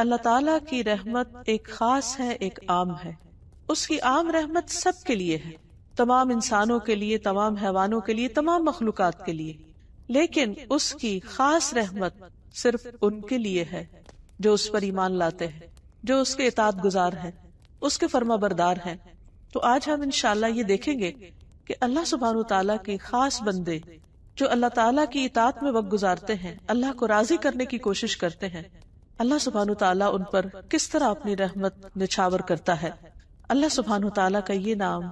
अल्लाह ताला की रहमत एक खास है एक आम है उसकी आम रहमत सब के लिए है तमाम इंसानों के लिए तमाम हैवानों के लिए तमाम मखलूक के लिए लेकिन उसकी खास रहमत सिर्फ उनके लिए है जो उस पर ईमान लाते हैं जो उसके इतात गुजार हैं उसके फर्मा बरदार हैं तो आज हम इनशाला ये देखेंगे कि अल्लाह सुबहान तला के खास बंदे जो अल्लाह ताला की इतात में वक्त गुजारते हैं अल्लाह को राजी करने की कोशिश करते हैं अल्लाह सुबहान तला उन पर किस तरह अपनी रहमत निछावर करता है अल्लाह सुबहान तला का ये नाम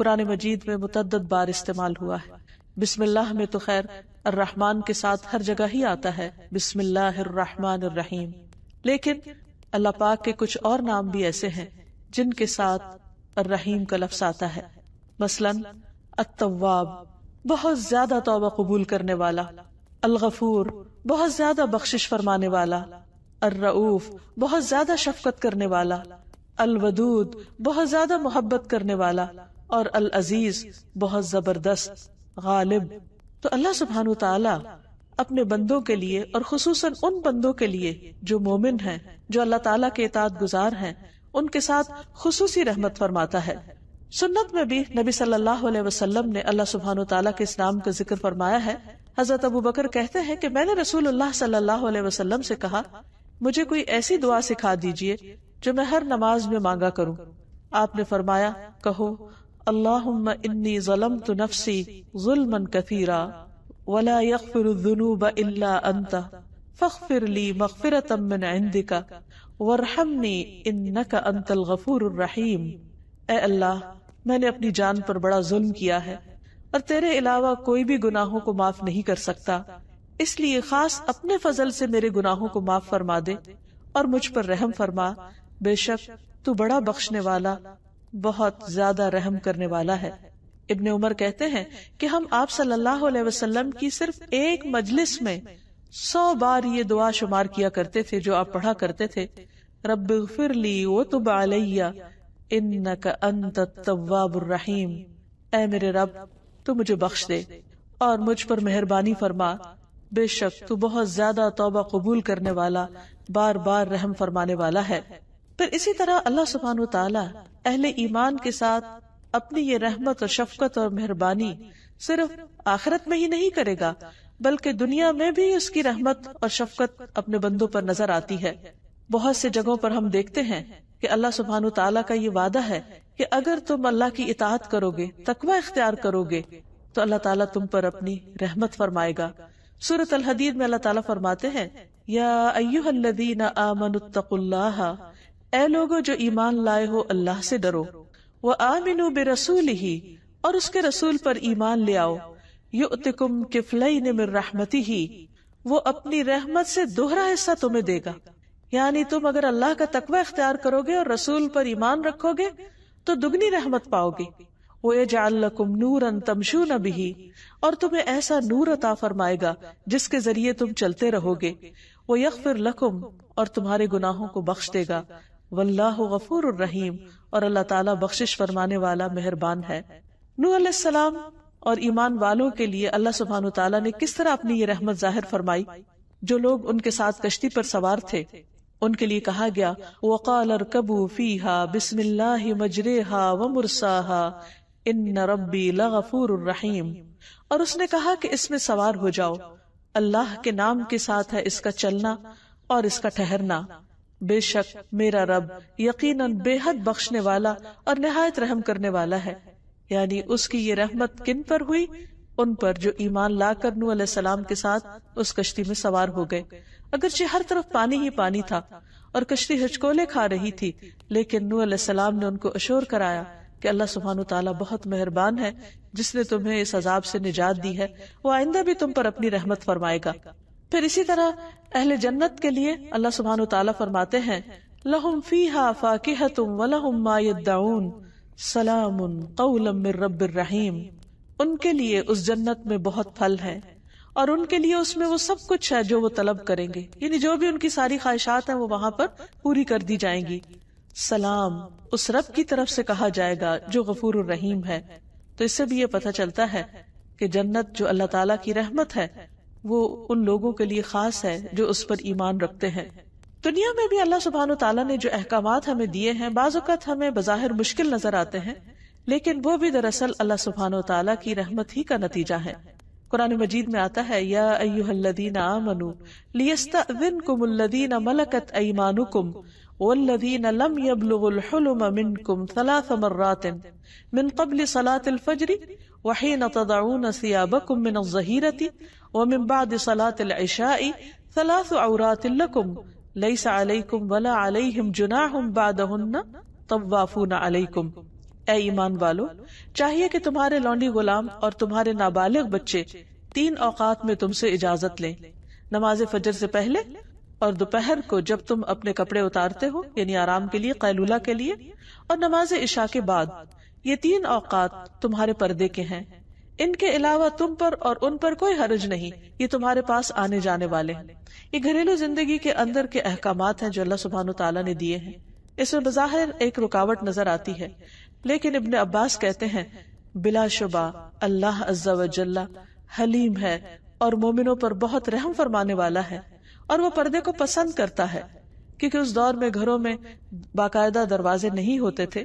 कुरान मजीद में मुतद बार इस्तेमाल हुआ है बिस्मिल्लाह में तो खैर अर्रहमान के साथ हर जगह ही आता है बिस्मिल्लाहमान लेकिन अल्लाह पाक के कुछ और नाम भी ऐसे हैं जिनके साथ अर्रहीम का लफ्स आता है मसलन अतवाब बहुत ज्यादा तोबा कबूल करने वाला अलगफूर बहुत ज्यादा बख्शिश फरमाने वाला अर्रऊफ बहुत ज्यादा शफकत करने वाला अलवदूद बहुत ज्यादा मोहब्बत करने वाला और अल अजीज बहुत जबरदस्त गालिब तो अल्लाह सुबहान तला अपने बंदों के लिए और खसूस उन बंदों के लिए जो मोमिन है जो अल्लाह तला के इतात गुजार हैं उनके साथ खसूसी रहमत फरमाता है सुन्नत में भी नबी सल्लल्लाहु अलैहि वसल्लम ने अल्लाह सुबहान तला के इस नाम का जिक्र फरमाया है हजरत अबू बकर कहते हैं कि मैंने रसूल सल्लाह वसलम से कहा मुझे कोई ऐसी दुआ सिखा दीजिए जो मैं हर नमाज में मांगा करूं आपने फरमाया कहो अल्लाह इन्नी जलम तो नफसी जुल्मन कथीरा वला यकफिरुजुनूब इल्ला अंता फखफिर ली मगफिरतम मिन इंदिका वरहमनी इन्नका अंतल गफूर रहीम ए अल्लाह मैंने अपनी जान पर बड़ा जुल्म किया है और तेरे अलावा कोई भी गुनाहों को माफ नहीं कर सकता इसलिए खास अपने फजल से मेरे गुनाहों को माफ फरमा दे और मुझ पर रहम फरमा बेशक तू बड़ा बख्शने वाला बहुत ज्यादा रहम करने वाला है इब्ने उमर कहते हैं कि हम आप सल्लल्लाहु अलैहि वसल्लम की सिर्फ एक मजलिस में सौ बार ये दुआ शुमार किया करते थे जो आप पढ़ा करते थे रब फिर ली वो बालैया इन रहीम ए मेरे रब तू मुझे बख्श दे और मुझ पर मेहरबानी फरमा बेशक तू बहुत ज्यादा तोबा कबूल करने वाला बार बार रहम फरमाने वाला है फिर इसी तरह अल्लाह सुबहान तला अहले ईमान के साथ अपनी ये रहमत और शफकत और मेहरबानी सिर्फ आखिरत में ही नहीं करेगा बल्कि दुनिया में भी उसकी रहमत और शफकत अपने बंदों पर नजर आती है बहुत से जगहों पर हम देखते हैं कि अल्लाह सुबहान तला का ये वादा है कि अगर तुम अल्लाह की इतात करोगे तकवा इख्तियार करोगे तो अल्लाह ताला तुम पर अपनी रहमत फरमाएगा सूरत अलहदीद में अल्लाह ताला फरमाते हैं या अयुहदीन आमनुत्तकुल्लाह ए लोगो जो ईमान लाए हो अल्लाह से डरो वो आमिनु बे रसूल ही और उसके रसूल पर ईमान ले आओ युतिकुम किफलई ने मिर रहमती ही वो अपनी रहमत से दोहरा हिस्सा तुम्हें देगा यानी तुम अगर अल्लाह का तकवा इख्तियार करोगे और रसूल पर ईमान रखोगे तो दुगनी रहमत पाओगे वकुम नूरन तमशू नबी और तुम्हें ऐसा नूर अता फरमाएगा जिसके जरिए तुम चलते रहोगे वो फिर लकुम और तुम्हारे गुनाहों को बख्श देगा वल्लाह गफूर रहीम और अल्लाह ताला बख्शिश फरमाने वाला मेहरबान है नू और ईमान वालों के लिए अल्लाह सुबहान तला ने किस तरह अपनी ये रहमत जाहिर फरमाई जो लोग उनके साथ कश्ती पर सवार थे उनके लिए कहा गया वकाल कबू फीहा बिस्मिल्लाह मजरेहा व मुरसाहा रहीम और उसने कहा कि इसमें सवार हो जाओ अल्लाह के नाम के साथ है इसका चलना और इसका ठहरना बेशक मेरा रब यकीनन बेहद बख्शने वाला और नहायत रहम करने वाला है यानी उसकी ये रहमत किन पर हुई उन पर जो ईमान लाकर नू सलाम के साथ उस कश्ती में सवार हो गए अगरचे हर तरफ पानी ही पानी था और कश्ती हिचकोले खा रही थी लेकिन नू सलाम ने उनको अशोर कराया कि अल्लाह सुबहान तला बहुत मेहरबान है जिसने तुम्हें इस अजाब से निजात दी है वो आइंदा भी तुम पर अपनी रहमत फरमाएगा फिर इसी तरह अहल जन्नत के लिए अल्लाह सुबहान तला फरमाते हैं लहुम फी हा तुम सलाम रहीम उनके लिए उस जन्नत में बहुत फल है और उनके लिए उसमें वो सब कुछ है जो वो तलब करेंगे यानी जो भी उनकी सारी ख्वाहिशात हैं वो वहां पर पूरी कर दी जाएंगी सलाम उस रब की तरफ से कहा जाएगा जो गफूर रहीम है तो इससे भी ये पता चलता है कि जन्नत जो अल्लाह ताला की रहमत है वो उन लोगों के लिए खास है जो उस पर ईमान रखते हैं दुनिया में भी अल्लाह सुबहान तला ने जो अहकाम हमें दिए हैं बाज़त हमें बज़ाहिर मुश्किल नजर आते हैं लेकिन वो भी दरअसल अल्लाह सुबहान तला की रहमत ही का नतीजा है कुरान मजीद में आता है या अयुहल्लदीन आमनु लियस्ता कुमुल्लदीन मलकत ऐमानुकुम والذين لم يبلغوا الحلم منكم ثلاث مرات من قبل صلاة الفجر وحين تضعون ثيابكم من الظهيرة ومن بعد صلاة العشاء ثلاث عورات لكم ليس عليكم ولا عليهم جناح بعدهن طوافون عليكم اے ایمان والو چاہیے کہ تمہارے لونڈی غلام اور تمہارے نابالغ بچے تین اوقات میں تم سے اجازت لیں نماز فجر سے پہلے और दोपहर को जब तुम अपने कपड़े उतारते हो यानी आराम के लिए कैलूला के लिए और नमाज इशा के बाद ये तीन औकात तुम्हारे पर्दे के हैं इनके अलावा तुम पर और उन पर कोई हर्ज नहीं ये तुम्हारे पास आने जाने वाले हैं ये घरेलू जिंदगी के अंदर के अहकाम हैं जो अल्लाह सुबहान तला ने दिए हैं इसमें बज़ाहिर एक रुकावट नजर आती है लेकिन इबन अब्बास कहते हैं बिलाशुबा अल्लाह अज्जा वजल्ला हलीम है और मोमिनों पर बहुत रहम फरमाने वाला है और वो पर्दे को पसंद करता है क्योंकि उस दौर में घरों में बाकायदा दरवाजे नहीं होते थे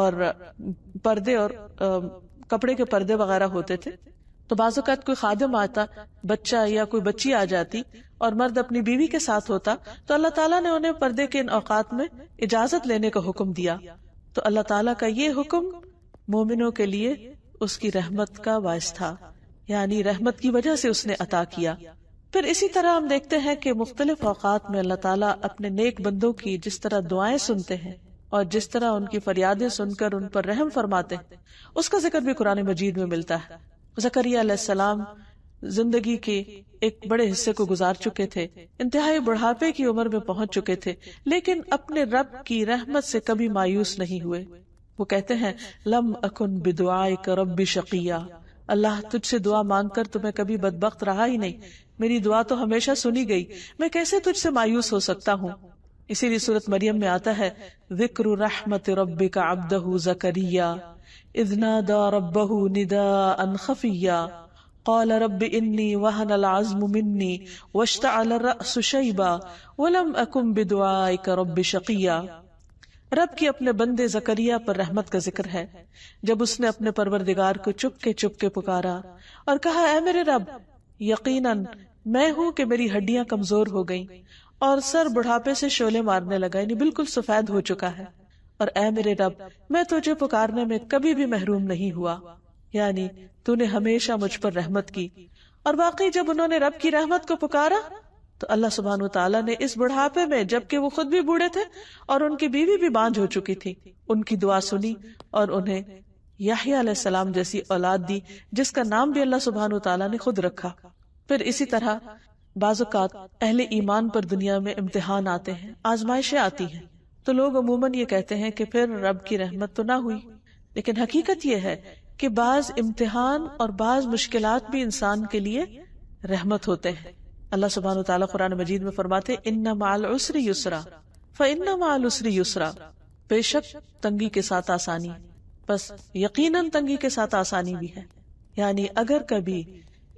और पर्दे और कपड़े के पर्दे वगैरह होते थे तो बाजुकात कोई खादम आता बच्चा या कोई बच्ची आ जाती और मर्द अपनी बीवी के साथ होता तो अल्लाह ताला ने उन्हें पर्दे के इन औकात में इजाजत लेने का हुक्म दिया तो अल्लाह ताला का ये हुक्म मोमिनों के लिए उसकी रहमत का वायस था यानी रहमत की वजह से उसने अता किया फिर इसी तरह हम देखते हैं कि मुख्तलिफ औकात में अल्लाह ताला अपने नेक बंदों की जिस तरह दुआएं सुनते हैं और जिस तरह उनकी फरियादें सुनकर उन पर रहम फरमाते हैं उसका जिक्र भी कुरान मजीद में मिलता है जकरियाम जिंदगी के एक बड़े हिस्से को गुजार चुके थे इंतहाई बुढ़ापे की उम्र में पहुंच चुके थे लेकिन अपने रब की रहमत से कभी मायूस नहीं हुए वो कहते हैं लम अकुन बिदुआ रबी शकिया अल्लाह तुझसे दुआ मांगकर तुम्हें कभी बदबख्त रहा ही नहीं मेरी दुआ तो हमेशा सुनी गई मैं कैसे तुझसे मायूस हो सकता हूँ इसीलिए सूरत मरियम में आता है विक्र रहमत रबी का अब्दहू जकरिया इजनादा रबहू निदा अनखफिया قال رب إني وهن العزم مني واشتعل الرأس شيبا ولم أكن بدعائك رب شقيا रब की अपने बंदे जकरिया पर रहमत का जिक्र है जब उसने अपने परवरदिगार को चुप के चुप के पुकारा और कहा ऐ मेरे रब यकीनन मैं हूं कि मेरी हड्डियां कमजोर हो गई और सर बुढ़ापे से शोले मारने लगा यानी बिल्कुल सफेद हो चुका है और ए मेरे रब मैं तुझे पुकारने में कभी भी महरूम नहीं हुआ यानी तूने हमेशा मुझ पर रहमत की और वाकई जब उन्होंने रब की रहमत को पुकारा तो अल्लाह सुबहान तला ने इस बुढ़ापे में जबकि वो खुद भी बूढ़े थे और उनकी बीवी भी बांझ हो चुकी थी उनकी दुआ सुनी और उन्हें याहिया सलाम जैसी औलाद दी जिसका नाम भी अल्लाह सुबहान तला ने खुद रखा फिर इसी तरह बाज़ात अहले ईमान पर दुनिया में इम्तिहान आते हैं आजमाइशें आती हैं तो लोग अमूमन ये कहते हैं कि फिर रब की रहमत तो ना हुई लेकिन हकीकत यह है कि बाज इम्तिहान और बाज मुश्किल भी इंसान के लिए रहमत होते हैं अल्लाह सुबहान तला कुरान मजीद में फरमाते इन्ना माल उसरी युसरा फ इन्ना माल उसरी युसरा बेशक तंगी के साथ आसानी बस यकीनन तंगी के साथ आसानी भी है यानी अगर कभी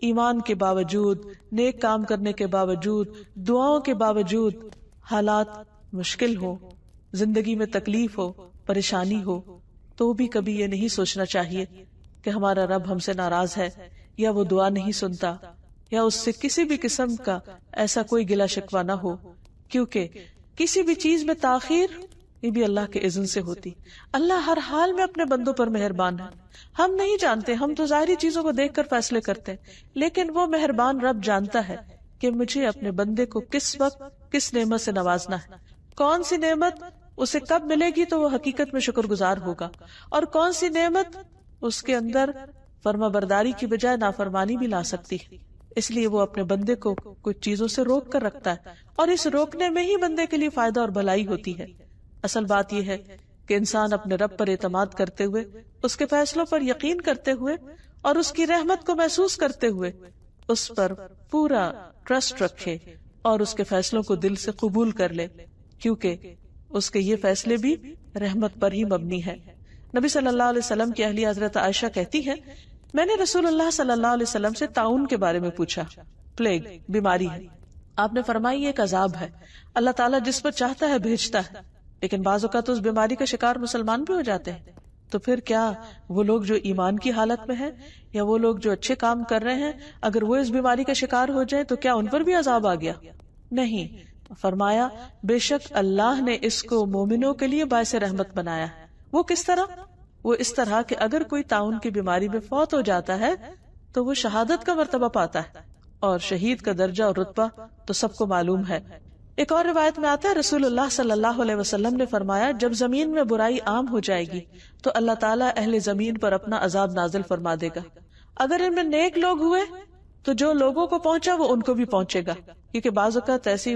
ईमान के बावजूद नेक काम करने के बावजूद दुआओं के बावजूद हालात मुश्किल हो जिंदगी में तकलीफ हो परेशानी हो तो भी कभी ये नहीं सोचना चाहिए कि हमारा रब हमसे नाराज है या वो दुआ नहीं सुनता या उससे किसी भी किस्म का ऐसा कोई गिला शिकवा ना हो क्योंकि किसी भी चीज में ताखिर ये भी अल्लाह के इज्न से होती अल्लाह हर हाल में अपने बंदों पर मेहरबान है हम नहीं जानते हम तो जाहिर चीजों को देख कर फैसले करते हैं लेकिन वो मेहरबान रब जानता है कि मुझे अपने बंदे को किस वक्त किस नेमत से नवाजना है कौन सी नेमत उसे कब मिलेगी तो वो हकीकत में शुक्रगुजार होगा और कौन सी नेमत उसके अंदर फर्मा बरदारी की बजाय नाफरमानी भी ला सकती है इसलिए वो अपने बंदे को कुछ चीजों से रोक कर रखता है और इस रोकने में ही बंदे के लिए फायदा और भलाई होती है असल बात यह है कि इंसान अपने रब पर एतमाद करते हुए उसके फैसलों पर यकीन करते हुए और उसकी रहमत को महसूस करते हुए उस पर पूरा ट्रस्ट रखे और उसके फैसलों को दिल से कबूल कर ले क्योंकि उसके ये फैसले भी रहमत पर ही मबनी है नबी सल्लल्लाहु अलैहि वसल्लम की अहली हजरत आयशा कहती है मैंने रसूलुल्लाह सल्लल्लाहु अलैहि वसल्लम से ताउन के बारे में पूछा प्लेग बीमारी है आपने फरमाई एक अजाब है अल्लाह ताला जिस पर चाहता है भेजता है लेकिन का तो उस बीमारी का शिकार मुसलमान भी हो जाते हैं तो फिर क्या वो लोग जो ईमान की हालत में हैं या वो लोग जो अच्छे काम कर रहे हैं अगर वो इस बीमारी का शिकार हो जाए तो क्या उन पर भी अजाब आ गया नहीं फरमाया बेशक अल्लाह ने इसको मोमिनों के लिए बायस रहमत बनाया वो किस तरह वो इस तरह कि अगर कोई ताउन की बीमारी में फौत हो जाता है तो वो शहादत का मरतबा पाता है और शहीद का दर्जा और रुतबा तो सबको मालूम है एक और रिवायत में आता है रसूल सल्लाह वसलम ने फरमाया जब जमीन में बुराई आम हो जाएगी तो अल्लाह ताला अहले जमीन पर अपना अजाब नाजिल फरमा देगा अगर इनमें नेक लोग हुए तो जो लोगों को पहुंचा वो उनको भी पहुंचेगा क्योंकि बाजत ऐसी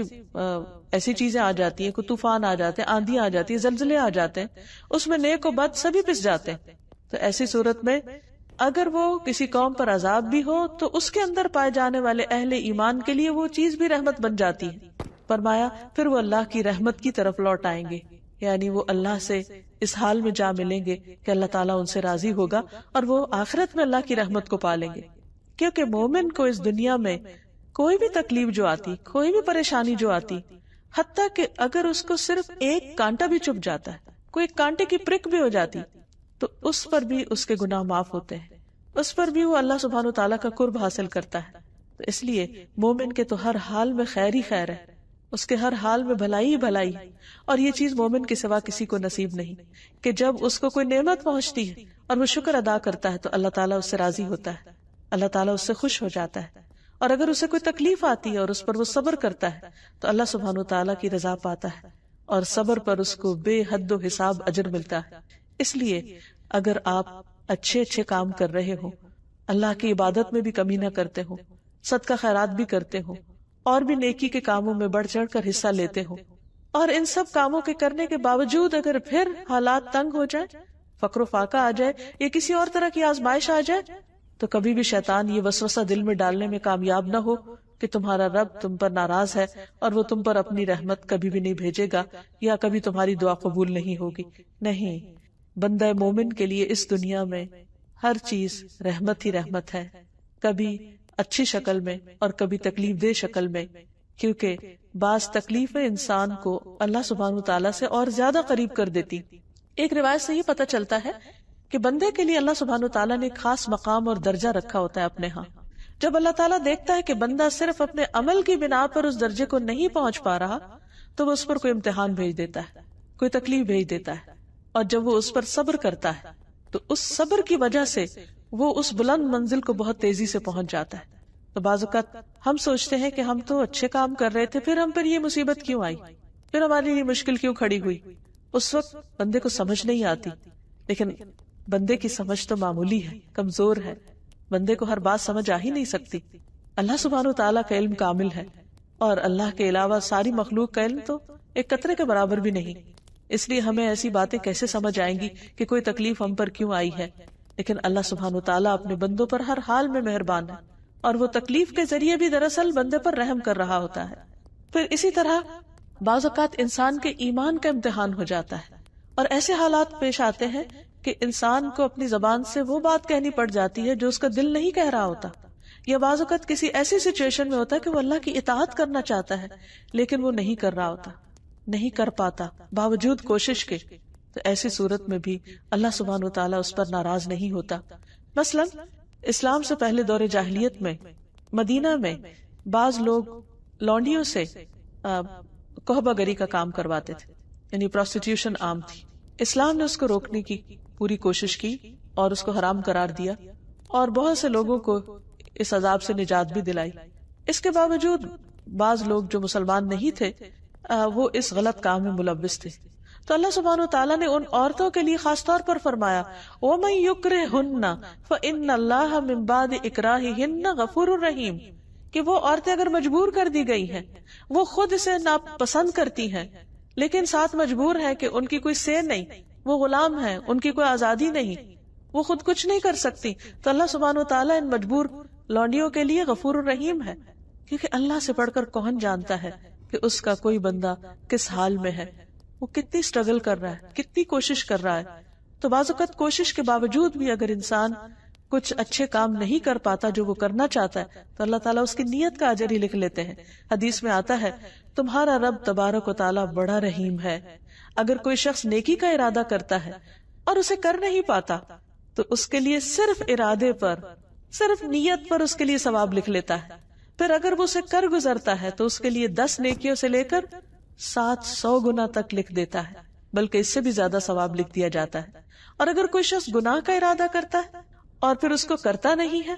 ऐसी चीजें आ जाती हैं तूफान आ जाते हैं आंधी आ जाती है जलजिले आ जाते हैं उसमें नेक को बद सभी पिस जाते हैं तो ऐसी सूरत में अगर वो किसी कौम पर अजाब भी हो तो उसके अंदर पाए जाने वाले अहले ईमान के लिए वो चीज भी रहमत बन जाती है फरमाया फिर वो अल्लाह की रहमत की तरफ लौट आएंगे यानी वो अल्लाह से इस हाल में जा मिलेंगे कि अल्लाह ताला उनसे राजी होगा और वो आखिरत में अल्लाह की रहमत को पालेंगे क्योंकि मोमिन को इस दुनिया में कोई भी तकलीफ जो आती कोई भी परेशानी जो आती हती कि अगर उसको सिर्फ एक कांटा भी चुप जाता है कोई कांटे की प्रिक भी हो जाती तो उस पर भी उसके गुनाह माफ होते हैं उस पर भी वो अल्लाह सुबहान तला का कुर्ब हासिल करता है तो इसलिए मोमिन के तो हर हाल में खैर ही खैर है उसके हर हाल में भलाई ही भलाई और ये चीज मोमिन के सिवा किसी को नसीब नहीं कि जब उसको कोई नेमत पहुंचती है और वो शुक्र अदा करता है तो अल्लाह ताला उससे राजी होता है अल्लाह ताला उससे खुश हो जाता है और अगर उसे कोई तकलीफ आती है और उस पर वो सब्र करता है तो अल्लाह सुबहान तला की रजा पाता है और सब्र पर उसको बेहद हिसाब अजर मिलता है इसलिए अगर आप अच्छे अच्छे काम कर रहे हो अल्लाह की इबादत में भी कमी ना करते हो सद का खैरात भी करते हो और भी नेकी के कामों में बढ़ चढ़ कर हिस्सा लेते हो और इन सब कामों के करने के बावजूद अगर फिर हालात तंग हो जाए फकर फाका आ जाए या किसी और तरह की आजमाइश आ जाए तो कभी भी शैतान ये वसवसा दिल में डालने में कामयाब ना हो कि तुम्हारा रब तुम पर नाराज है और वो तुम पर अपनी रहमत कभी भी नहीं भेजेगा या कभी तुम्हारी दुआ कबूल नहीं होगी नहीं बंद मोमिन के लिए इस दुनिया में हर चीज रहमत ही रहमत है कभी अच्छी शक्ल में और कभी तकलीफ दे शक्ल में क्योंकि बास तकलीफें इंसान को अल्लाह सुबहान तला से और ज्यादा करीब कर देती एक रिवायत से ये पता चलता है कि बंदे के लिए अल्लाह सुबहान तला ने खास मकाम और दर्जा रखा होता है अपने यहाँ जब अल्लाह ताला देखता है कि बंदा सिर्फ अपने अमल की बिना पर उस दर्जे को नहीं पहुंच पा रहा तो वो उस पर कोई इम्तिहान भेज देता है कोई तकलीफ भेज देता है और जब वो उस पर सब्र करता है तो उस सब्र की वजह से वो उस बुलंद मंजिल को बहुत तेजी से पहुंच जाता है तो बाजुकात हम सोचते हैं कि हम तो अच्छे काम कर रहे थे फिर हम पर ये मुसीबत क्यों आई फिर हमारे लिए मुश्किल क्यों खड़ी हुई उस वक्त बंदे को समझ नहीं आती लेकिन बंदे की समझ तो मामूली है कमजोर है बंदे को हर बात समझ आ ही नहीं सकती अल्लाह सुबहान तला का इल्म कामिल है और अल्लाह के अलावा सारी मखलूक का इल्म तो एक कतरे के बराबर भी नहीं इसलिए हमें ऐसी बातें कैसे समझ आएंगी कि कोई तकलीफ हम पर क्यों आई है लेकिन अल्लाह सुबहान तला अपने बंदों पर हर हाल में मेहरबान है और वो तकलीफ के जरिए भी दरअसल बंदे पर रहम कर रहा होता है फिर इसी तरह बाजात इंसान के ईमान का इम्तिहान हो जाता है और ऐसे हालात पेश आते हैं कि इंसान को अपनी जबान से वो बात कहनी पड़ जाती है जो उसका दिल नहीं कह रहा होता या बाज़त किसी ऐसी सिचुएशन में होता है कि वो अल्लाह की इतात करना चाहता है लेकिन वो नहीं कर रहा होता नहीं कर पाता बावजूद कोशिश के तो ऐसी सूरत में भी अल्लाह सुबहान तला उस पर नाराज नहीं होता मसलन इस्लाम से पहले दौरे जाहलीत में मदीना में बाज लोग लौंडियों से कोहबागरी का काम करवाते थे यानी प्रोस्टिट्यूशन आम थी इस्लाम ने उसको रोकने की पूरी कोशिश की और उसको हराम करार दिया और बहुत से लोगों को इस अजाब से निजात भी दिलाई इसके बावजूद बाज लोग जो मुसलमान नहीं थे वो इस गलत काम में मुलविस थे तो अल्लाह सुबहान तला ने उन औरतों के लिए खास तौर पर फरमाया ओ मई युक्र हन्ना इन इकराही हिन्ना गफूर रहीम कि वो औरतें अगर मजबूर कर दी गई हैं वो खुद इसे नापसंद करती हैं लेकिन साथ मजबूर है कि उनकी कोई से नहीं वो गुलाम है उनकी कोई आजादी नहीं वो खुद कुछ नहीं कर सकती तो अल्लाह सुबहान तला इन मजबूर लौंडियों के लिए गफूर रहीम है क्योंकि अल्लाह से पढ़कर कौन जानता है कि उसका कोई बंदा किस हाल में है वो कितनी स्ट्रगल कर रहा है कितनी कोशिश कर रहा है तो बाजुकत कोशिश के बावजूद भी अगर इंसान कुछ अच्छे काम नहीं कर पाता जो वो करना चाहता है तो अल्लाह ताला उसकी नियत का अजर ही लिख लेते हैं हदीस में आता है तुम्हारा रब तबारक ताला बड़ा रहीम है अगर कोई शख्स नेकी का इरादा करता है और उसे कर नहीं पाता तो उसके लिए सिर्फ इरादे पर सिर्फ नीयत पर उसके लिए सवाब लिख लेता है फिर अगर वो उसे कर गुजरता है तो उसके लिए दस नेकियों से लेकर सात सौ गुना तक लिख देता है बल्कि इससे भी ज्यादा सवाब लिख दिया जाता है और अगर कोई शख्स गुनाह का इरादा करता है और फिर उसको करता नहीं है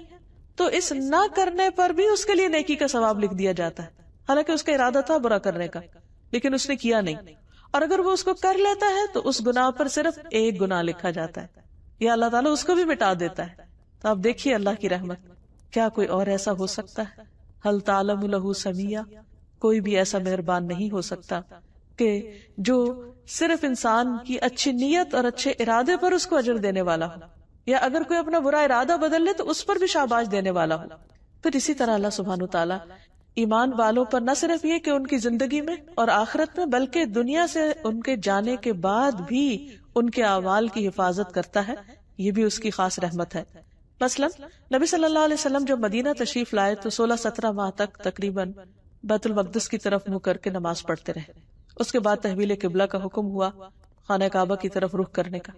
तो इस ना करने पर भी उसके लिए नेकी का सवाब लिख दिया जाता है हालांकि उसका इरादा था बुरा करने का लेकिन उसने किया नहीं और अगर वो उसको कर लेता है तो उस गुनाह पर सिर्फ एक गुनाह लिखा जाता है या अल्लाह ताला उसको भी मिटा देता है तो आप देखिए अल्लाह की रहमत क्या कोई और ऐसा हो सकता है हल तालम लहू समिया कोई भी ऐसा मेहरबान नहीं हो सकता कि जो सिर्फ इंसान की अच्छी नीयत और अच्छे इरादे पर उसको अजर देने वाला हो या अगर कोई अपना बुरा इरादा बदल ले तो उस पर भी शाबाश देने वाला हो फिर इसी तरह अल्लाह सुबहानु तला ईमान वालों पर न सिर्फ ये कि उनकी जिंदगी में और आखिरत में बल्कि दुनिया से उनके जाने के बाद भी उनके आवाल की हिफाजत करता है ये भी उसकी खास रहमत है मसलन नबी सल्लल्लाहु अलैहि वसल्लम जब मदीना तशरीफ लाए तो 16-17 माह तक तकरीबन बैतुलमकदस की तरफ मुंह करके नमाज पढ़ते रहे उसके बाद तहवील किबला का हुक्म हुआ खाना काबा की तरफ रुख करने का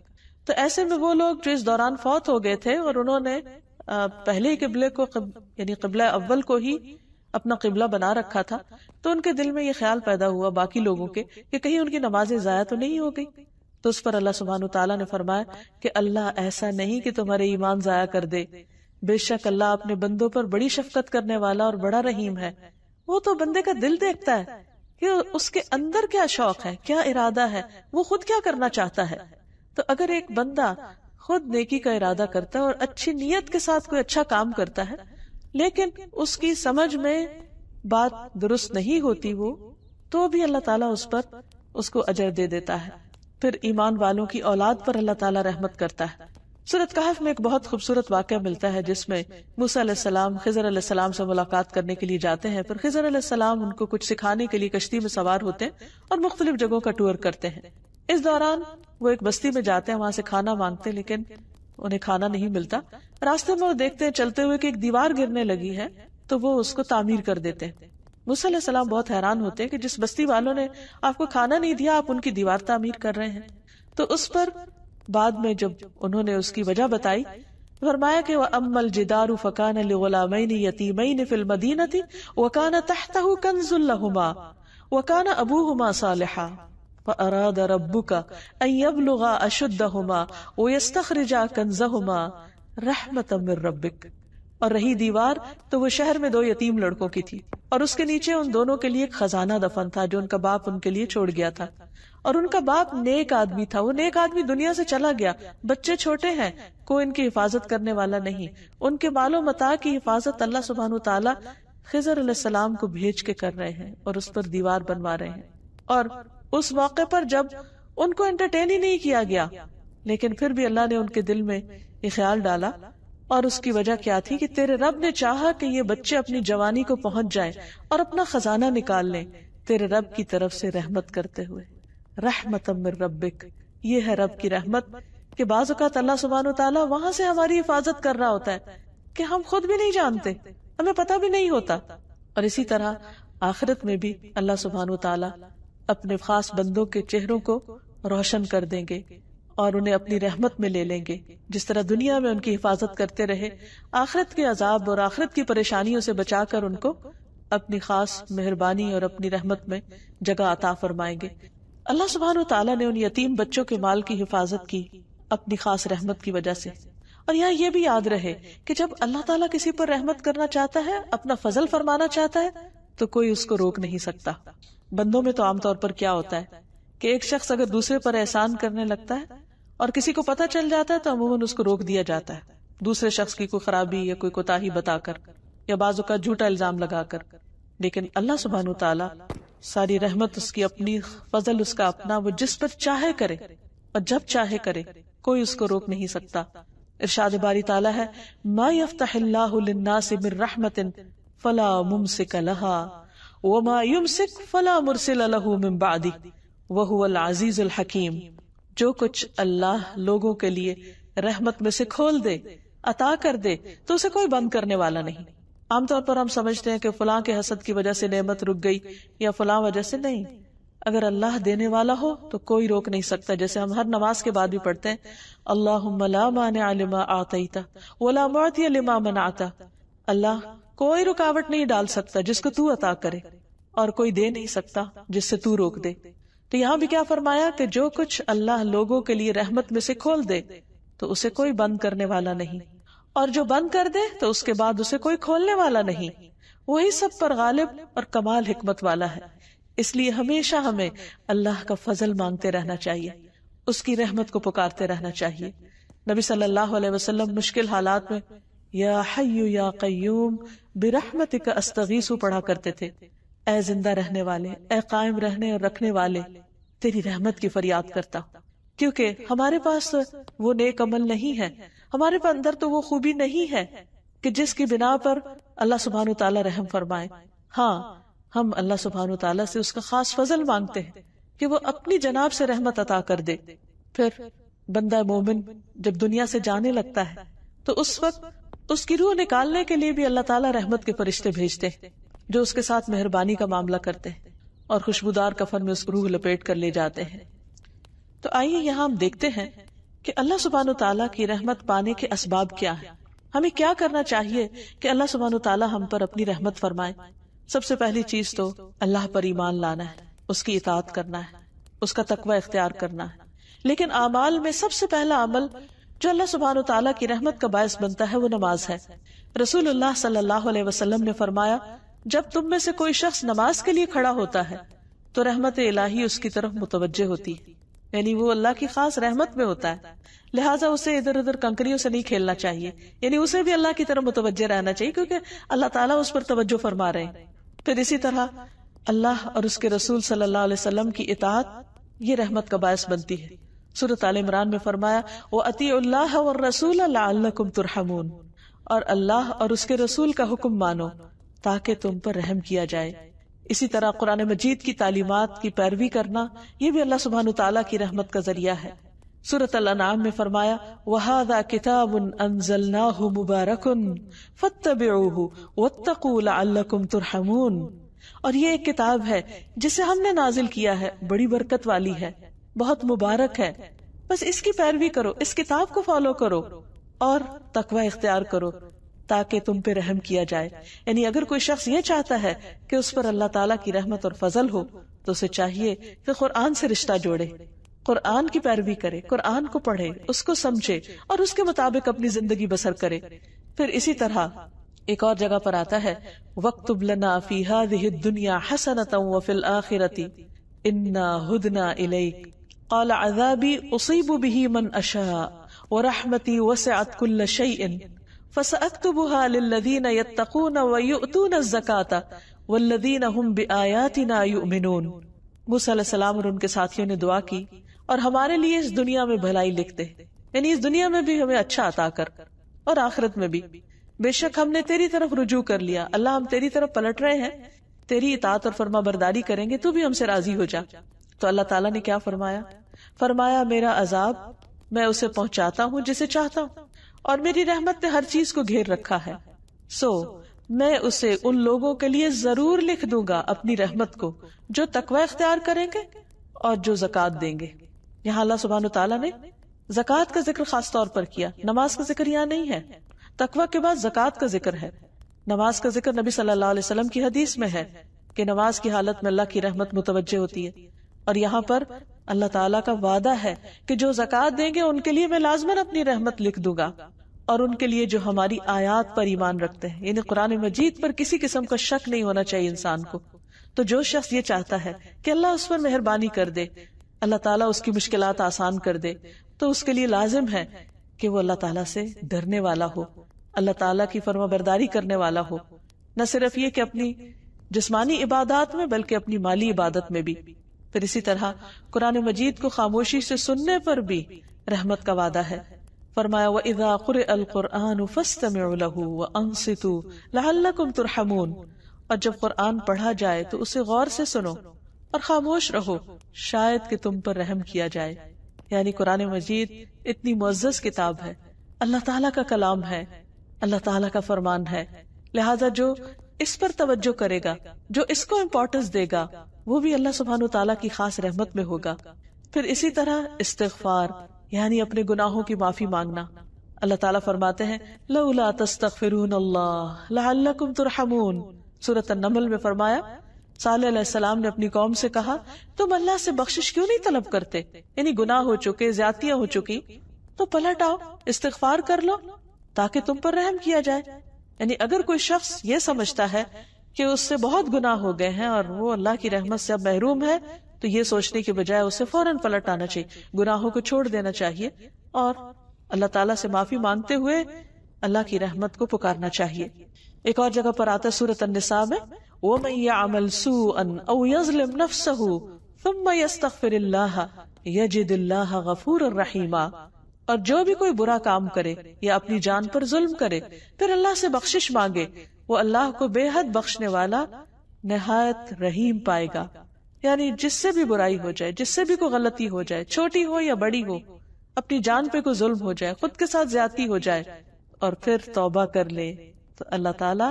तो ऐसे में वो लोग जो इस दौरान फौत हो गए थे और उन्होंने पहले ही किबले को यानी किबला अव्वल को ही अपना किबला बना रखा था तो उनके दिल में ये ख्याल पैदा हुआ बाकी लोगों के कि कहीं उनकी नमाजें ज़ाया तो नहीं हो गई तो उस पर अल्लाह सुबहान तला ने फरमाया कि अल्लाह ऐसा नहीं कि तुम्हारे ईमान ज़ाया कर दे बेशक अल्लाह अपने बंदों पर बड़ी शफकत करने वाला और बड़ा रहीम है वो तो बंदे का दिल देखता है कि उसके अंदर क्या शौक है क्या इरादा है वो खुद क्या करना चाहता है तो अगर एक बंदा खुद नेकी का इरादा करता है और अच्छी नीयत के साथ कोई अच्छा काम करता है लेकिन उसकी समझ में बात दुरुस्त नहीं होती वो तो भी अल्लाह ताला उस पर उसको अजर दे देता है फिर ईमान वालों की औलाद पर अल्लाह ताला रहमत करता है सूरत कहफ में एक बहुत खूबसूरत वाक्य मिलता है जिसमें मूसा खजर सलाम से मुलाकात करने के लिए जाते हैं पर खजर सलाम उनको कुछ सिखाने के लिए कश्ती में सवार होते हैं और मुख्तलिफ जगहों का टूर करते हैं इस दौरान वो एक बस्ती में जाते हैं वहां से खाना मांगते हैं लेकिन उन्हें खाना नहीं मिलता रास्ते में वो देखते हैं चलते हुए कि एक दीवार गिरने लगी है तो वो उसको तामीर कर देते हैं मूसा सलाम बहुत हैरान होते हैं कि जिस बस्ती वालों ने आपको खाना नहीं दिया आप उनकी दीवार तामीर कर रहे हैं तो उस पर बाद में जब उन्होंने उसकी वजह बताई फरमाया कि वह अमल जिदारू फकान गुलामैन यतीमैन फिल मदीना थी वकाना तहता कंजुल्लहुमा वकाना अबूहुमा सालिहा فأراد ربك أن يبلغ أشدهما ويستخرج كنزهما رحمة من ربك और रही दीवार तो वो शहर में दो यतीम लड़कों की थी और उसके नीचे उन दोनों के लिए खजाना दफन था जो उनका बाप उनके लिए छोड़ गया था और उनका बाप नेक आदमी था वो नेक आदमी दुनिया से चला गया बच्चे छोटे हैं कोई इनकी हिफाजत करने वाला नहीं उनके मालो मता की हिफाजत अल्लाह सुबहान तला खिजर सलाम को भेज के कर रहे हैं और उस पर दीवार बनवा रहे हैं और उस मौके पर जब उनको एंटरटेन ही नहीं किया गया लेकिन फिर भी अल्लाह ने उनके दिल में ये ख्याल डाला और उसकी वजह क्या थी कि तेरे रब ने चाहा कि ये बच्चे अपनी जवानी को पहुंच जाएं और अपना खजाना निकाल लें तेरे रब की तरफ से रहमत करते हुए रहमत रबिक ये है रब की रहमत के बाजुकात अल्लाह सुबहान तला वहां से हमारी हिफाजत कर रहा होता है कि हम खुद भी नहीं जानते हमें पता भी नहीं होता और इसी तरह आखिरत में भी अल्लाह सुबहान तला अपने खास बंदों के चेहरों को रोशन कर देंगे और उन्हें अपनी रहमत में ले लेंगे जिस तरह दुनिया में उनकी हिफाजत करते रहे आखिरत के अजाब और आखिरत की परेशानियों से बचाकर उनको अपनी खास मेहरबानी और अपनी रहमत में जगह अता फरमाएंगे अल्लाह सुबहान तला ने उन यतीम बच्चों के माल की हिफाजत की अपनी खास रहमत की वजह से और यहाँ ये भी याद रहे कि जब अल्लाह ताला किसी पर रहमत करना चाहता है अपना फजल फरमाना चाहता है तो कोई उसको रोक नहीं सकता बंदों में तो आमतौर पर क्या होता है कि एक शख्स अगर दूसरे पर एहसान करने लगता है और किसी को पता चल जाता है तो अमूमन उसको रोक दिया जाता है दूसरे शख्स की कोई खराबी या कोई कोताही बताकर या बाजू का झूठा इल्जाम लगाकर लेकिन अल्लाह सुबहान तला सारी रहमत उसकी अपनी फजल उसका अपना वो जिस पर चाहे करे और जब चाहे करे कोई उसको रोक नहीं सकता इर्शादारी बारी ताला है फला मुमसिक फला मुरसिल वह अजीज हकीम जो कुछ अल्लाह लोगों के लिए रहमत में से खोल दे अता कर दे तो उसे कोई बंद करने वाला नहीं आमतौर पर हम समझते हैं कि फलां के हसद की वजह से नेमत रुक गई या फलां वजह से नहीं अगर अल्लाह देने वाला हो तो कोई रोक नहीं सकता जैसे हम हर नमाज के बाद भी पढ़ते हैं अल्लाह लिमा आता अल्लाह कोई रुकावट नहीं डाल सकता जिसको तू अता करे और कोई दे नहीं सकता जिससे तू रोक दे तो यहाँ भी क्या फरमाया कि जो कुछ अल्लाह लोगों के लिए रहमत में से खोल दे तो उसे कोई बंद करने वाला नहीं और जो बंद कर दे तो उसके बाद उसे कोई खोलने वाला नहीं वही सब पर गालिब और कमाल हिकमत वाला है इसलिए हमेशा हमें अल्लाह का फजल मांगते रहना चाहिए उसकी रहमत को पुकारते रहना चाहिए नबी सल्लल्लाहु अलैहि वसल्लम मुश्किल हालात में या हय्यू या कय्यूम बिरहमत का अस्तगीसु पढ़ा करते थे ए जिंदा रहने वाले ए कायम रहने और रखने वाले तेरी रहमत की फरियाद करता हूँ क्योंकि हमारे पास वो नेक अमल नहीं है हमारे पास अंदर तो वो खूबी नहीं है कि जिसकी बिना पर अल्लाह सुबहान तला रहम फरमाए हाँ हम अल्लाह सुबहान तला से उसका खास फजल मांगते हैं कि वो अपनी जनाब से रहमत अता कर दे फिर बंदा मोमिन जब दुनिया से जाने लगता है तो उस वक्त उसकी रूह निकालने के लिए भी अल्लाह ताला रहमत के फरिश्ते भेजते हैं जो उसके साथ मेहरबानी का मामला करते हैं और खुशबूदार कफन में उस रूह लपेट कर ले जाते हैं तो आइए यहाँ हम देखते हैं कि अल्लाह सुबहान तला की रहमत पाने के असबाब क्या है हमें क्या करना चाहिए कि अल्लाह सुबहान तला हम पर अपनी रहमत फरमाए सबसे पहली चीज तो अल्लाह पर ईमान लाना है उसकी इतात करना है उसका तकवा इख्तियार करना है लेकिन अमाल में सबसे पहला अमल जो अल्लाह सुबहान तला की रहमत का बायस बनता है वो नमाज है रसूल सल्लल्लाहु ने फरमाया जब तुम में से कोई शख्स नमाज के लिए खड़ा होता है तो रहमत इलाही उसकी तरफ मुतवजह होती है यानी वो अल्लाह की खास रहमत में होता है लिहाजा उसे इधर उधर कंकरियों से नहीं खेलना चाहिए यानी उसे भी अल्लाह की तरफ मुतवजह रहना चाहिए क्योंकि अल्लाह ताला उस पर तवज्जो फरमा रहे हैं फिर इसी तरह अल्लाह और उसके रसूल सल्लल्लाहु अलैहि वसल्लम की इतात ये रहमत का बायस बनती है सूरत आल इमरान में फरमाया वो अति अल्लाह और रसूल तुरहमून और अल्लाह और उसके रसूल का हुक्म मानो ताकि तुम पर रहम किया जाए इसी तरह कुरान मजीद की तालीमत की पैरवी करना यह भी अल्लाह सुबहान तला की रहमत का जरिया है सूरत नाम में फरमाया वहादा किताब मुबारक तुरहमून और ये एक किताब है जिसे हमने नाजिल किया है बड़ी बरकत वाली है बहुत मुबारक है बस इसकी पैरवी करो इस किताब को फॉलो करो और तकवा इख्तियार करो ताकि तुम पे रहम किया जाए यानी अगर कोई शख्स ये चाहता है कि उस पर अल्लाह ताला की रहमत और फजल हो तो उसे चाहिए कि कुरान से रिश्ता जोड़े कुरान की पैरवी करे कुरान को पढ़े उसको समझे और उसके मुताबिक अपनी जिंदगी बसर करे फिर इसी तरह एक और जगह पर आता है वक्त दुनिया आखिरती इन्ना हुदना इलेक قال عذابي और उनके साथियों ने दुआ की और हमारे लिए इस दुनिया में भलाई लिखते यानी इस दुनिया में भी हमें अच्छा अता कर और आखिरत में भी बेशक हमने तेरी तरफ रुजू कर लिया अल्लाह हम तेरी तरफ पलट रहे हैं तेरी इतात और फर्मा बरदारी करेंगे तू भी हमसे राजी हो जा तो अल्लाह ताला ने क्या फरमाया फरमाया मेरा अजाब मैं उसे पहुंचाता हूँ जिसे चाहता हूँ और मेरी रहमत ने हर चीज को घेर रखा है सो मैं उसे उन लोगों के लिए जरूर लिख दूंगा अपनी रहमत को जो तकवा इख्तियार करेंगे और जो जक़ात देंगे यहाँ अल्लाह सुबहान तला ने जक़ात का जिक्र खास तौर पर किया नमाज का जिक्र यहाँ नहीं है तकवा के बाद जक़ात का जिक्र है नमाज का जिक्र नबी सल्लल्लाहु अलैहि वसल्लम की हदीस में है कि नमाज की हालत में अल्लाह की रहमत मुतवजह होती है और यहाँ पर अल्लाह ताला का वादा है कि जो जक़ात देंगे उनके लिए मैं लाजमन अपनी रहमत लिख दूंगा और उनके लिए जो हमारी आयात पर ईमान रखते हैं यानी कुरान मजीद पर किसी किस्म का शक नहीं होना चाहिए इंसान को तो जो शख्स ये चाहता है कि अल्लाह उस पर मेहरबानी कर दे अल्लाह ताला उसकी मुश्किल आसान कर दे तो उसके लिए लाजिम है कि वो अल्लाह ताला से डरने वाला हो अल्लाह ताला की फर्माबरदारी करने वाला हो न सिर्फ ये कि अपनी जिस्मानी इबादत में बल्कि अपनी माली इबादत में भी फिर इसी तरह कुरान मजीद को खामोशी से सुनने पर भी रहमत का वादा है फरमाया और जब कुरान पढ़ा जाए तो उसे गौर से सुनो और खामोश रहो शायद कि तुम पर रहम किया जाए यानी कुरान मजीद इतनी मुआज़ किताब है अल्लाह ताला का कलाम है अल्लाह ताला का फरमान है लिहाजा जो इस पर तवज्जो करेगा जो इसको इम्पोर्टेंस देगा वो भी अल्लाह सुबहान तला की खास रहमत में होगा फिर इसी तरह इस्तफार यानी अपने गुनाहों की माफी मांगना अल्लाह ताला फरमाते हैं तुरहमून सूरत नमल में फरमाया सलाम ने अपनी कौम से कहा तुम अल्लाह से बख्शिश क्यों नहीं तलब करते यानी गुनाह हो चुके ज्यादतियां हो चुकी तो पलट आओ इस्तफार कर लो ताकि तुम पर रहम किया जाए यानी अगर कोई शख्स ये समझता है कि उससे बहुत गुनाह हो गए हैं और वो अल्लाह की रहमत से अब महरूम है तो ये सोचने के बजाय उसे फौरन पलट आना चाहिए गुनाहों को छोड़ देना चाहिए और अल्लाह ताला से माफी मांगते हुए अल्लाह की रहमत को पुकारना चाहिए एक और जगह पर आता सूरत अन्निसा में वो मैयामल और जो भी कोई बुरा काम करे या अपनी जान पर जुल्म करे फिर अल्लाह से बख्शिश मांगे वो अल्लाह को बेहद बख्शने वाला नहायत रहीम पाएगा यानी जिससे भी बुराई हो जाए जिससे भी कोई गलती हो जाए छोटी हो या बड़ी हो अपनी जान पे कोई जुल्म हो जाए खुद के साथ ज्यादा हो जाए और फिर तौबा कर ले तो अल्लाह ताला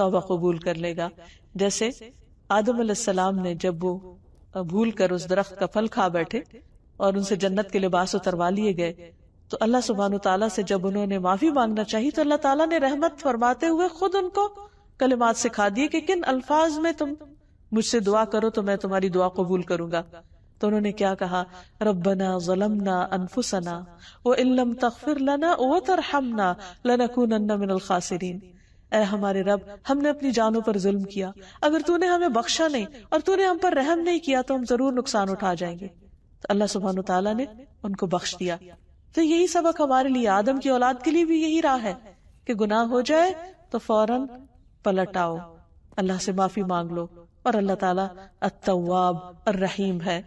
तौबा कबूल कर लेगा जैसे आदम सलाम ने जब वो भूल कर उस दरख्त का फल खा बैठे और उनसे जन्नत के लिबास उतरवा लिए गए तो अल्लाह सुबहान तला से जब उन्होंने माफी मांगना चाहिए तो अल्लाह तला ने रहमत फरमाते हुए खुद उनको कलिमात सिखा दिए कि किन अल्फाज में तुम मुझसे दुआ करो तो मैं तुम्हारी दुआ कबूल करूंगा तो उन्होंने क्या कहा रबना जलमना अनफुसना वो इल्लम तखफिर लना ओ तरहमना लनकून मिनल खासिरीन ए हमारे रब हमने अपनी जानों पर जुल्म किया अगर तूने हमें बख्शा नहीं और तूने हम पर रहम नहीं किया तो हम जरूर नुकसान उठा जाएंगे तो अल्लाह सुबहान तला ने उनको बख्श दिया तो यही सबक हमारे लिए आदम की औलाद के लिए भी यही रहा है कि गुनाह हो जाए तो फौरन पलट आओ अल्लाह से माफी मांग लो और अल्लाह ताला अत्तवाब और रहीम है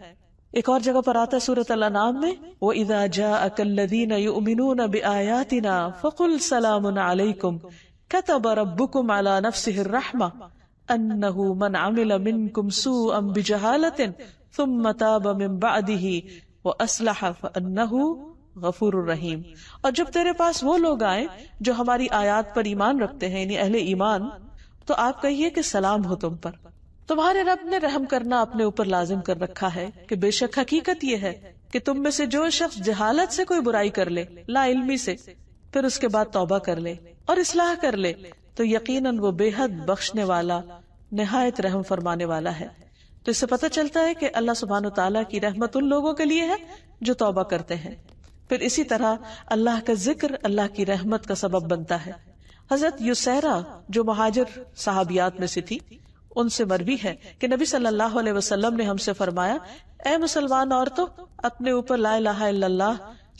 एक और जगह पर आता है सूरत अल्लाह नाम में वो इदा जा अकल्लदीन युमिनून बिआयातिना फकुल सलाम अलैकुम كتب ربكم على نفسه الرحمة أنه من عمل منكم سوءا بجهالة ثم تاب من بعده وأصلح فأنه गफूर रहीम और जब तेरे पास वो लोग आए जो हमारी आयात पर ईमान रखते हैं यानी अहले ईमान तो आप कहिए कि सलाम हो तुम पर तुम्हारे रब ने रहम करना अपने ऊपर लाजिम कर रखा है कि बेशक हकीकत यह है कि तुम में से जो शख्स जहालत से कोई बुराई कर ले ला इल्मी से फिर उसके बाद तौबा कर ले और इसलाह कर ले तो यकीनन वो बेहद बख्शने वाला नहायत रहम फरमाने वाला है तो इससे पता चलता है कि अल्लाह सुबहान तला की रहमत उन लोगों के लिए है जो तौबा करते हैं फिर इसी तरह अल्लाह का जिक्र अल्लाह की रहमत का सबब बनता है हजरत युसैरा जो महाजर साहबियात में से थी उनसे मरवी है कि नबी सल्लल्लाहु अलैहि वसल्लम ने हमसे फरमाया ए मुसलमान औरतों अपने ऊपर ला इलाहा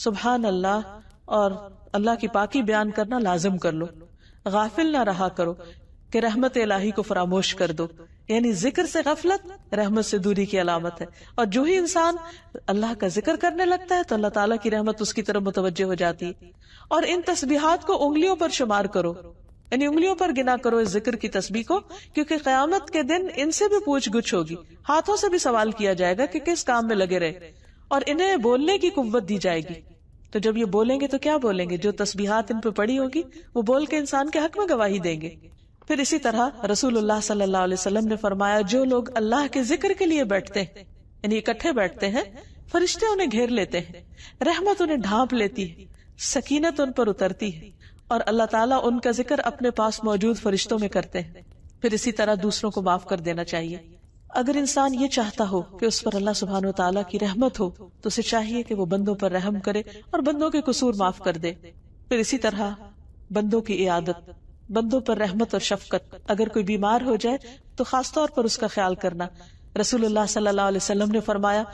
सुबहान अल्लाह और अल्लाह की पाकी बयान करना लाजम कर लो गाफिल ना रहा करो कि रहमत इलाही को फरामोश कर दो यानी जिक्र से गफलत रहमत से दूरी की अलामत है और जो ही इंसान अल्लाह का जिक्र करने लगता है तो अल्लाह ताला की रहमत उसकी तरफ मुतवजह हो जाती है और इन तस्बीहात को उंगलियों पर शुमार करो यानी उंगलियों पर गिना करो इस जिक्र की तस्बी को क्योंकि क्यामत के दिन इनसे भी पूछ गुछ होगी हाथों से भी सवाल किया जाएगा कि किस काम में लगे रहे और इन्हें बोलने की कुत दी जाएगी तो जब ये बोलेंगे तो क्या बोलेंगे जो तस्बीहात इन पर पड़ी होगी वो बोल के इंसान के हक में गवाही देंगे फिर इसी तरह रसूलुल्लाह सल्लल्लाहु अलैहि वसल्लम ने फरमाया जो लोग अल्लाह के जिक्र के लिए बैठते हैं यानी इकट्ठे बैठते हैं फरिश्ते उन्हें घेर लेते हैं रहमत उन्हें ढांप लेती है सकीनत उन पर उतरती है और अल्लाह ताला उनका जिक्र अपने पास मौजूद फरिश्तों में करते हैं फिर इसी तरह दूसरों को माफ कर देना चाहिए अगर इंसान ये चाहता हो कि उस पर अल्लाह सुबहान तला की रहमत हो तो उसे चाहिए कि वो बंदों पर रहम करे और बंदों के कसूर माफ कर दे फिर इसी तरह बंदों की इयादत बंदों पर रहमत और शफकत अगर कोई बीमार हो जाए तो खासतौर पर उसका ख्याल करना रसूलुल्लाह सल्लल्लाहु अलैहि वसल्लम ने फरमाया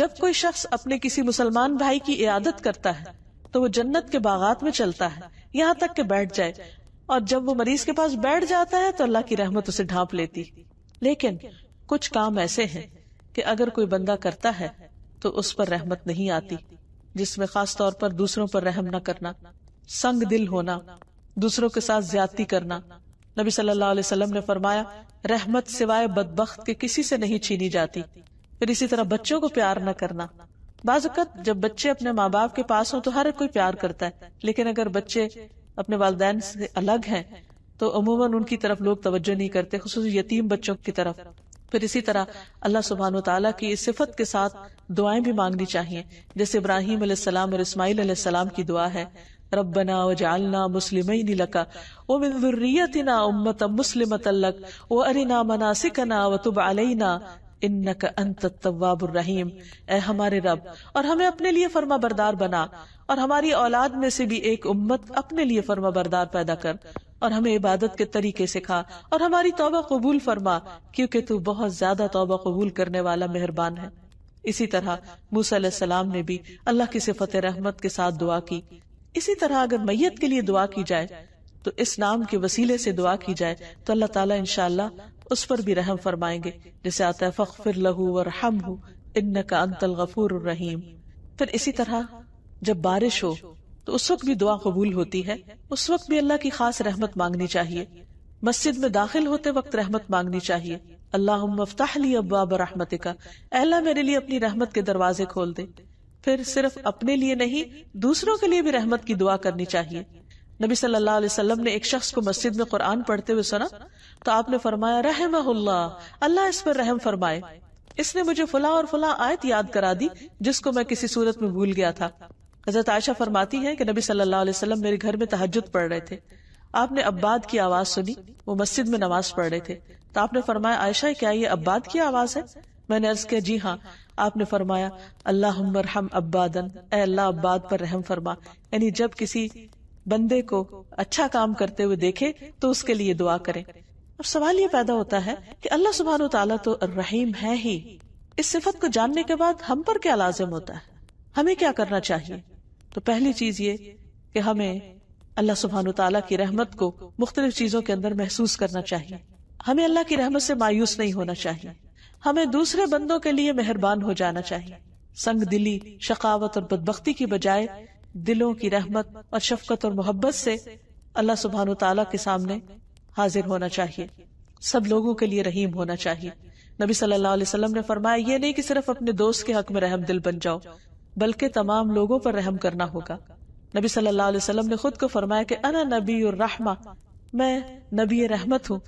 जब कोई शख्स अपने किसी मुसलमान भाई की इयादत करता है तो वो जन्नत के बागात में चलता है यहाँ तक के बैठ जाए और जब वो मरीज के पास बैठ जाता है तो अल्लाह की रहमत उसे ढांप लेती लेकिन कुछ काम ऐसे हैं कि अगर कोई बंदा करता है तो उस पर रहमत नहीं आती जिसमें खास तौर पर दूसरों पर रहम न करना संग दिल होना दूसरों के साथ ज्यादती करना नबी सल्लल्लाहु अलैहि वसल्लम ने फरमाया रहमत सिवाय बदबख्त के किसी से नहीं छीनी जाती फिर इसी तरह बच्चों को प्यार न करना बाजुकत जब बच्चे अपने माँ बाप के पास हो तो हर कोई प्यार करता है लेकिन अगर बच्चे अपने वालदेन से अलग हैं तो अमूमन उनकी तरफ लोग तवज्जो नहीं करते खसूस यतीम बच्चों की तरफ फिर इसी तरह अल्लाह सुबहान तला की इस सिफत के साथ दुआएं भी मांगनी चाहिए जैसे इब्राहिम और इस्माईल सलाम की दुआ है रब्बना मुस्लिमैन व मिन इन्नक ए हमारे रब और हमें अपने लिए फर्मा बरदार बना और हमारी औलाद में से भी एक उम्मत अपने लिए फर्मा बरदार पैदा कर और हमें इबादत के तरीके सिखा और हमारी तौबा कबूल फरमा क्योंकि तू बहुत ज्यादा तौबा कबूल करने वाला मेहरबान है इसी तरह मूसा ने भी अल्लाह की सिफत रहमत के साथ दुआ की इसी तरह अगर मैयत के लिए दुआ की जाए तो इस नाम के वसीले से दुआ की जाए तो अल्लाह ताला इनशाला उस पर भी रहम फरमाएंगे जैसे आता है फ़खफिर लहू और हम हूँ अंतल गफूर रहीम फिर इसी तरह जब बारिश हो तो उस वक्त भी दुआ कबूल होती है उस वक्त भी अल्लाह की खास रहमत मांगनी चाहिए मस्जिद में दाखिल होते वक्त रहमत मांगनी चाहिए अल्लाह मफ्ताह अब्बाब रहमत का अल्लाह मेरे लिए अपनी रहमत के दरवाजे खोल दे फिर सिर्फ अपने लिए नहीं दूसरों के लिए भी रहमत की दुआ करनी चाहिए नबी सल्लल्लाहु अलैहि वसल्लम ने एक शख्स को मस्जिद में कुरान पढ़ते हुए सुना तो आपने फरमाया रहमहुल्ला अल्लाह इस पर रहम फरमाए इसने मुझे फुला और फुला आयत याद करा दी जिसको मैं किसी सूरत में भूल गया था हजरत आयशा फरमाती है की नबी सल्लल्लाहु अलैहि वसल्लम मेरे घर में तहजद पढ़ रहे थे आपने अब्बाद की आवाज सुनी वो मस्जिद में नमाज पढ़ रहे थे तो आपने फरमाया आयशा क्या ये अब्बाद की आवाज है मैंने अर्ज किया जी हाँ आपने फरमाया अल्लाह मरहम अब्बादन ए अल्लाह अब्बाद पर रहम फरमा यानी जब किसी बंदे को अच्छा काम करते हुए देखे तो उसके लिए दुआ करें अब सवाल ये पैदा होता है कि अल्लाह सुबहान तला तो रहीम है ही इस सिफत को जानने के बाद हम पर क्या लाजिम होता है हमें क्या करना चाहिए तो पहली चीज ये कि हमें अल्लाह सुबहान तला की रहमत को मुख्तलिफ चीजों के अंदर महसूस करना चाहिए हमें अल्लाह की रहमत से मायूस नहीं होना चाहिए हमें दूसरे बंदों के लिए मेहरबान हो जाना चाहिए संग दिली शकावत और बदबख्ती की बजाय दिलों की रहमत और शफकत और मोहब्बत से अल्लाह सुबहान तला के सामने हाजिर होना चाहिए सब लोगों के लिए रहीम होना चाहिए नबी सल्लल्लाहु अलैहि वसल्लम ने फरमाया ये नहीं कि सिर्फ अपने दोस्त के हक में रहम दिल बन जाओ बल्कि तमाम लोगों पर रहम करना होगा नबी सल्लल्लाहु अलैहि वसल्लम ने खुद को फरमाया कि अना नबी और रहमा मैं नबी रहमत हूँ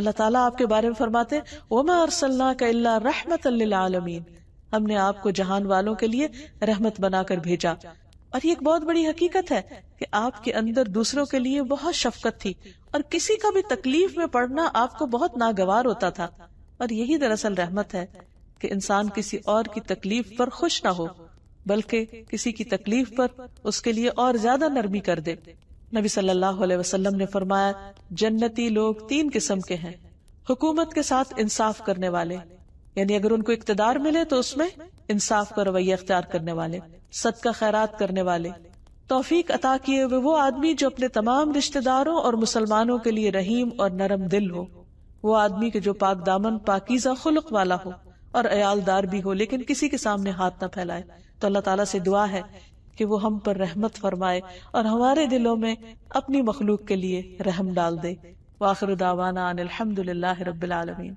अल्लाह ताला आपके बारे में फरमाते वमा अरसल्ला का रहमत आलमीन हमने आपको जहान वालों के लिए रहमत बनाकर भेजा और ये एक बहुत बड़ी हकीकत है कि आपके अंदर दूसरों के लिए बहुत शफकत थी और किसी का भी तकलीफ में पड़ना आपको बहुत नागवार होता था और यही दरअसल रहमत है कि इंसान किसी और की तकलीफ पर खुश ना हो बल्कि किसी की तकलीफ पर उसके लिए और ज्यादा नरमी कर दे नबी सल्लल्लाहु अलैहि वसल्लम ने फरमाया जन्नती लोग तीन किस्म के हैं हुकूमत के साथ इंसाफ करने वाले यानी अगर उनको इकतदार मिले तो उसमें इंसाफ का रवैया अख्तियार करने वाले सदका खैरात करने वाले तोफीक अता किए हुए वो आदमी जो अपने तमाम रिश्तेदारों और मुसलमानों के लिए रहीम और नरम दिल हो वो आदमी के जो पाक दामन पाकिजा खुलक वाला हो और अयालदार भी हो लेकिन किसी के सामने हाथ ना फैलाए तो अल्लाह ताला से दुआ है कि वो हम पर रहमत फरमाए और हमारे दिलों में अपनी मखलूक के लिए रहम डाल दे वाखर दावाना अनिलहमदिल्ला रबालमीन